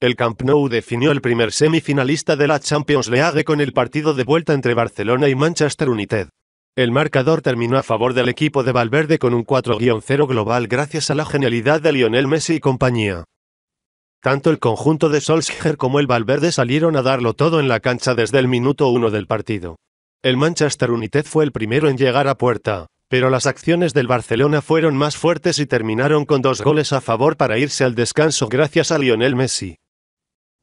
El Camp Nou definió el primer semifinalista de la Champions League con el partido de vuelta entre Barcelona y Manchester United. El marcador terminó a favor del equipo de Valverde con un 4-0 global gracias a la genialidad de Lionel Messi y compañía. Tanto el conjunto de Solskjaer como el Valverde salieron a darlo todo en la cancha desde el minuto 1 del partido. El Manchester United fue el primero en llegar a puerta, pero las acciones del Barcelona fueron más fuertes y terminaron con dos goles a favor para irse al descanso gracias a Lionel Messi.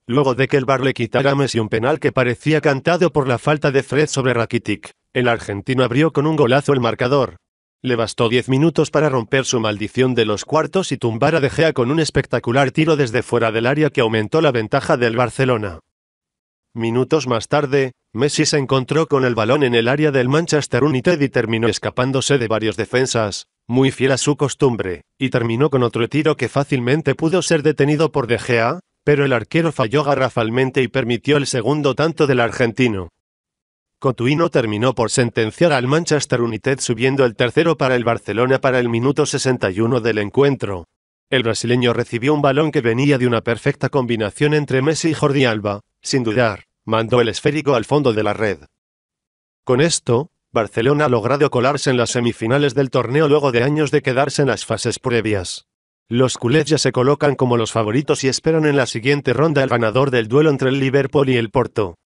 Luego de que el Bar le quitara a Messi un penal que parecía cantado por la falta de Fred sobre Rakitic, el argentino abrió con un golazo el marcador. Le bastó 10 minutos para romper su maldición de los cuartos y tumbar a De Gea con un espectacular tiro desde fuera del área que aumentó la ventaja del Barcelona. Minutos más tarde, Messi se encontró con el balón en el área del Manchester United y terminó escapándose de varias defensas, muy fiel a su costumbre, y terminó con otro tiro que fácilmente pudo ser detenido por De Gea, pero el arquero falló garrafalmente y permitió el segundo tanto del argentino. Cotuino terminó por sentenciar al Manchester United subiendo el tercero para el Barcelona para el minuto 61 del encuentro. El brasileño recibió un balón que venía de una perfecta combinación entre Messi y Jordi Alba, sin dudar, mandó el esférico al fondo de la red. Con esto, Barcelona ha logrado colarse en las semifinales del torneo luego de años de quedarse en las fases previas. Los culés ya se colocan como los favoritos y esperan en la siguiente ronda al ganador del duelo entre el Liverpool y el Porto.